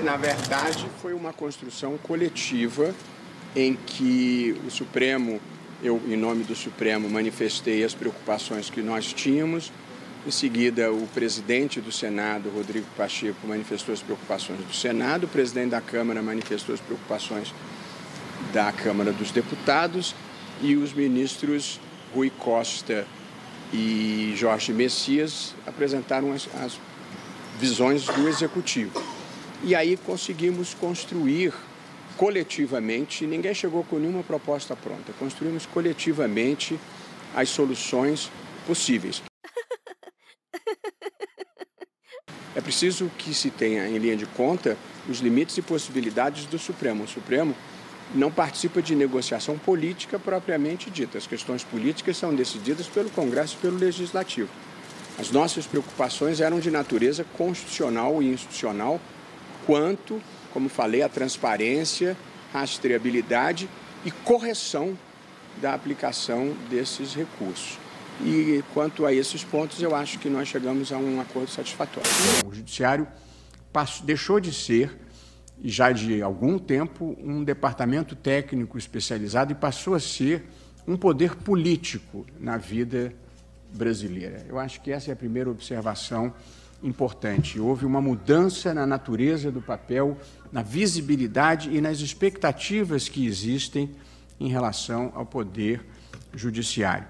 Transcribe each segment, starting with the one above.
na verdade, foi uma construção coletiva em que o Supremo, eu, em nome do Supremo, manifestei as preocupações que nós tínhamos. Em seguida, o presidente do Senado, Rodrigo Pacheco, manifestou as preocupações do Senado, o presidente da Câmara manifestou as preocupações da Câmara dos Deputados e os ministros Rui Costa e Jorge Messias apresentaram as, as visões do Executivo. E aí conseguimos construir coletivamente, ninguém chegou com nenhuma proposta pronta, construímos coletivamente as soluções possíveis. É preciso que se tenha em linha de conta os limites e possibilidades do Supremo. O Supremo não participa de negociação política propriamente dita. As questões políticas são decididas pelo Congresso e pelo Legislativo. As nossas preocupações eram de natureza constitucional e institucional quanto, como falei, a transparência, rastreabilidade e correção da aplicação desses recursos. E quanto a esses pontos, eu acho que nós chegamos a um acordo satisfatório. O Judiciário passou, deixou de ser, já de algum tempo, um departamento técnico especializado e passou a ser um poder político na vida brasileira. Eu acho que essa é a primeira observação importante. Houve uma mudança na natureza do papel, na visibilidade e nas expectativas que existem em relação ao poder judiciário.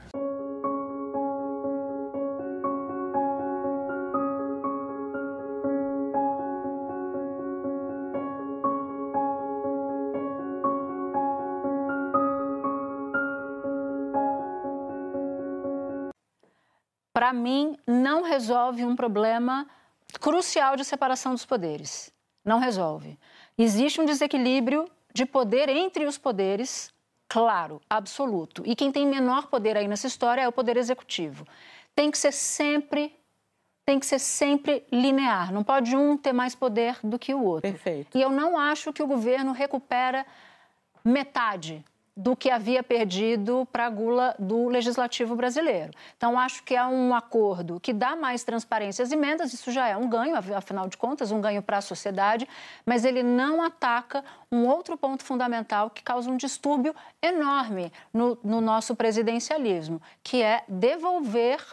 para mim, não resolve um problema crucial de separação dos poderes. Não resolve. Existe um desequilíbrio de poder entre os poderes, claro, absoluto. E quem tem menor poder aí nessa história é o poder executivo. Tem que ser sempre tem que ser sempre linear, não pode um ter mais poder do que o outro. Perfeito. E eu não acho que o governo recupera metade do que havia perdido para a gula do legislativo brasileiro. Então, acho que é um acordo que dá mais transparência às emendas, isso já é um ganho, afinal de contas, um ganho para a sociedade, mas ele não ataca um outro ponto fundamental que causa um distúrbio enorme no, no nosso presidencialismo, que é devolver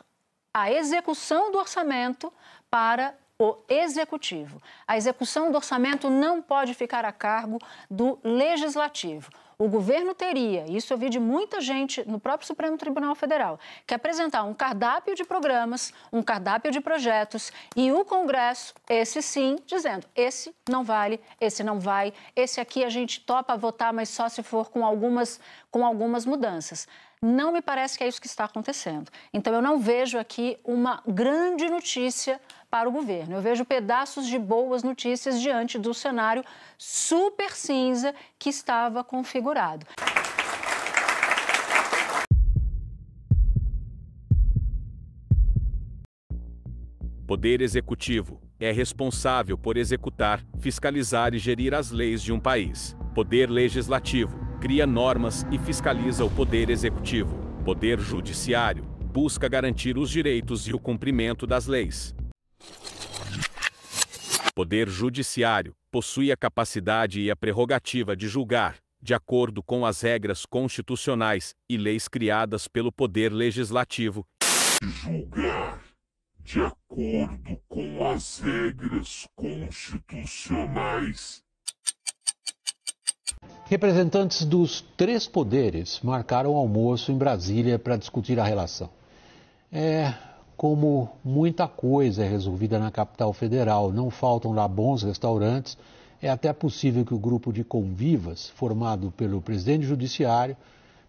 a execução do orçamento para o executivo. A execução do orçamento não pode ficar a cargo do legislativo. O governo teria, isso eu vi de muita gente no próprio Supremo Tribunal Federal, que apresentar um cardápio de programas, um cardápio de projetos e o Congresso, esse sim, dizendo: esse não vale, esse não vai, esse aqui a gente topa votar, mas só se for com algumas, com algumas mudanças. Não me parece que é isso que está acontecendo. Então, eu não vejo aqui uma grande notícia para o governo. Eu vejo pedaços de boas notícias diante do cenário super cinza que estava configurado. Poder Executivo é responsável por executar, fiscalizar e gerir as leis de um país. Poder Legislativo cria normas e fiscaliza o poder executivo, poder judiciário, busca garantir os direitos e o cumprimento das leis. Poder judiciário possui a capacidade e a prerrogativa de julgar, de acordo com as regras constitucionais e leis criadas pelo poder legislativo, julgar de acordo com as regras constitucionais Representantes dos três poderes marcaram almoço em Brasília para discutir a relação. É, como muita coisa é resolvida na capital federal, não faltam lá bons restaurantes. É até possível que o grupo de convivas, formado pelo presidente do Judiciário,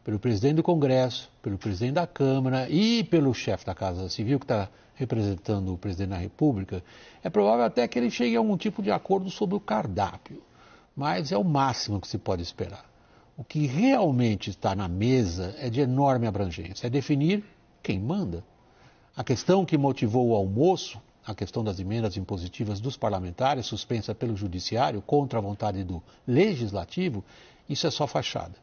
pelo presidente do Congresso, pelo presidente da Câmara e pelo chefe da Casa Civil, que está representando o presidente da República, é provável até que ele chegue a algum tipo de acordo sobre o cardápio mas é o máximo que se pode esperar. O que realmente está na mesa é de enorme abrangência, é definir quem manda. A questão que motivou o almoço, a questão das emendas impositivas dos parlamentares, suspensa pelo judiciário contra a vontade do legislativo, isso é só fachada.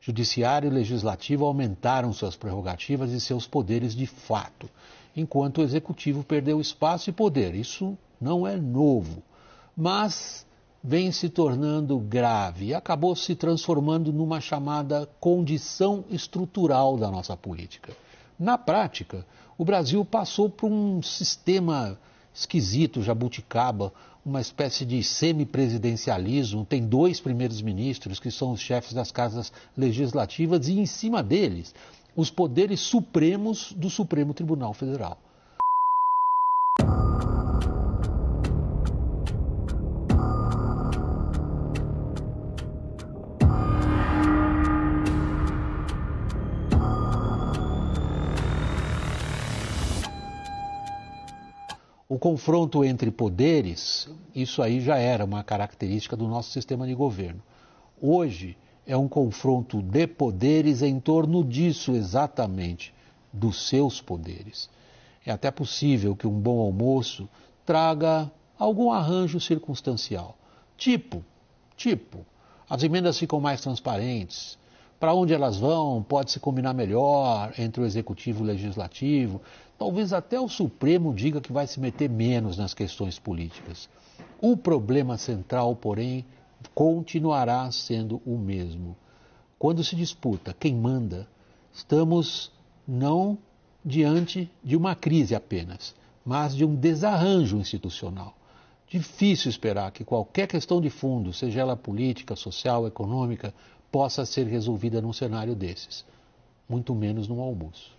Judiciário e legislativo aumentaram suas prerrogativas e seus poderes de fato, enquanto o executivo perdeu espaço e poder. Isso não é novo. Mas vem se tornando grave e acabou se transformando numa chamada condição estrutural da nossa política. Na prática, o Brasil passou por um sistema esquisito, jabuticaba, uma espécie de semipresidencialismo. Tem dois primeiros ministros que são os chefes das casas legislativas e em cima deles os poderes supremos do Supremo Tribunal Federal. O confronto entre poderes, isso aí já era uma característica do nosso sistema de governo. Hoje é um confronto de poderes em torno disso exatamente, dos seus poderes. É até possível que um bom almoço traga algum arranjo circunstancial. Tipo, tipo, as emendas ficam mais transparentes, para onde elas vão, pode se combinar melhor entre o executivo e o legislativo. Talvez até o Supremo diga que vai se meter menos nas questões políticas. O problema central, porém, continuará sendo o mesmo. Quando se disputa quem manda, estamos não diante de uma crise apenas, mas de um desarranjo institucional. Difícil esperar que qualquer questão de fundo, seja ela política, social, econômica, possa ser resolvida num cenário desses, muito menos num almoço.